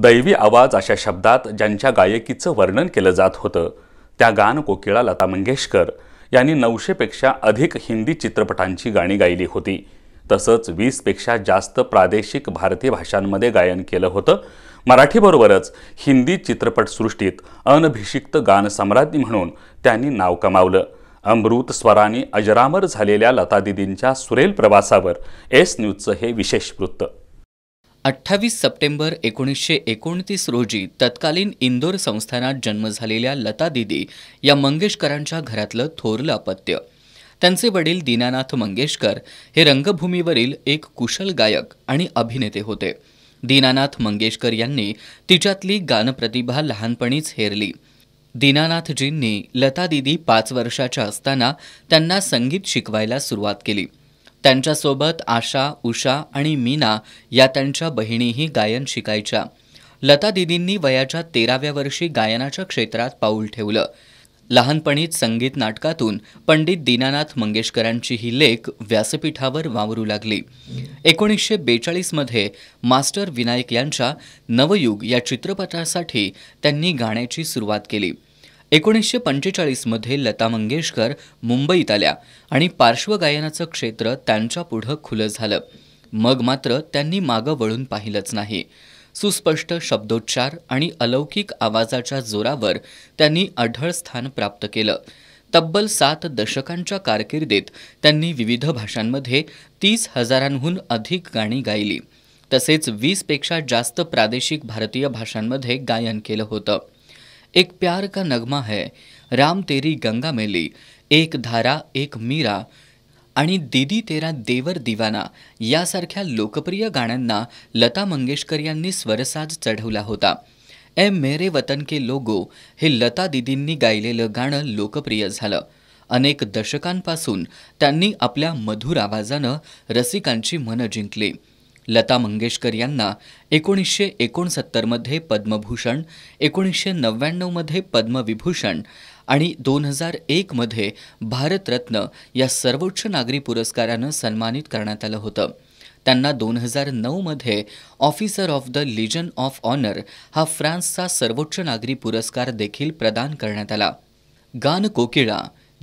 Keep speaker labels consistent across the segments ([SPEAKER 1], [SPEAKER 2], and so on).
[SPEAKER 1] दैवी आवाज अशा शब्दात ज्यांच्या गायकीचं वर्णन केलं जात होतं त्या गान कोकिळा लता मंगेशकर यांनी नऊशेपेक्षा अधिक हिंदी चित्रपटांची गाणी गायली होती तसंच वीसपेक्षा जास्त प्रादेशिक भारतीय भाषांमध्ये गायन केलं होतं मराठीबरोबरच हिंदी चित्रपटसृष्टीत अनभिषिक्त गानसम्राज्ञी म्हणून त्यांनी नाव कमावलं अमृत स्वराने अजरामर झालेल्या लतादिदींच्या सुरेल प्रवासावर एस न्यूजचं हे विशेष वृत्त अठ्ठावीस
[SPEAKER 2] सप्टेंबर एकोणीसशे एकोणतीस रोजी तत्कालीन इंदोर संस्थानात जन्म झालेल्या लता दिदी या मंगेशकरांच्या घरातलं थोरलं अपत्य त्यांचे वडील दीनानाथ मंगेशकर हे रंगभूमीवरील एक कुशल गायक आणि अभिनेते होते दीनानाथ मंगेशकर यांनी तिच्यातली गानप्रतिभा लहानपणीच हेरली दीनानाथजींनी लता दिदी पाच वर्षाच्या असताना त्यांना संगीत शिकवायला सुरुवात केली त्यांच्यासोबत आशा उषा आणि मीना या त्यांच्या बहिणीही गायन शिकायच्या लता दिदींनी वयाच्या तेराव्या वर्षी गायनाच्या क्षेत्रात पाऊल ठेवलं लहानपणीच संगीत नाटकातून पंडित दीनानाथ मंगेशकरांची ही लेख व्यासपीठावर वावरू लागली एकोणीसशे बेचाळीसमध्ये मास्टर विनायक यांच्या नवयुग या चित्रपटासाठी त्यांनी गाण्याची सुरुवात केली एकोणीसशे पंचेचाळीसमध्ये लता मंगेशकर मुंबईत आल्या आणि पार्श्वगायनाचं क्षेत्र त्यांच्यापुढं खुलं झालं मग मात्र त्यांनी मागं वळून पाहिलंच नाही सुस्पष्ट शब्दोच्चार आणि अलौकिक आवाजाच्या जोरावर त्यांनी अढळ स्थान प्राप्त केलं तब्बल सात दशकांच्या कारकिर्दीत त्यांनी विविध भाषांमध्ये तीस हजारांहून अधिक गाणी गायली तसेच वीसपेक्षा जास्त प्रादेशिक भारतीय भाषांमध्ये गायन केलं होतं एक प्यार का नगमा है राम तेरी गंगा मेली एक धारा एक मीरा आणि दीदी तेरा देवर दिवाना यासारख्या लोकप्रिय गाण्यांना लता मंगेशकर यांनी स्वरसाज चढवला होता ए मेरे वतन के लोगो हे लता दिदींनी गायलेलं गाणं लोकप्रिय झालं अनेक दशकांपासून त्यांनी आपल्या मधुर आवाजानं रसिकांची मनं जिंकली लता मंगेशकर यांना एकोणीसशे एकोणसत्तरमध्ये पद्मभूषण एकोणीसशे नव्याण्णवमध्ये पद्मविभूषण आणि दोन हजार एकमध्ये भारतरत्न या सर्वोच्च नागरी पुरस्कारानं सन्मानित करण्यात आलं होतं त्यांना दोन हजार नऊमध्ये officer of the legion of honour हा फ्रान्सचा सर्वोच्च नागरी पुरस्कार देखील प्रदान करण्यात आला गान कोकिळा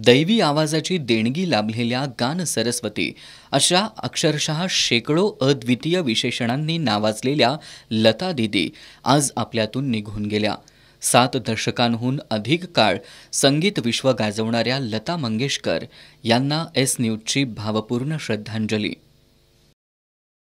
[SPEAKER 2] दैवी आवाजाची देणगी लाभलेल्या गान सरस्वती अशा अक्षरशः शेकडो अद्वितीय विशेषणांनी नावाजलेल्या लता दिदी आज आपल्यातून निघून गेल्या सात दशकांहून अधिक काळ संगीत विश्व गाजवणाऱ्या लता मंगेशकर यांना एस न्यूजची भावपूर्ण श्रद्धांजली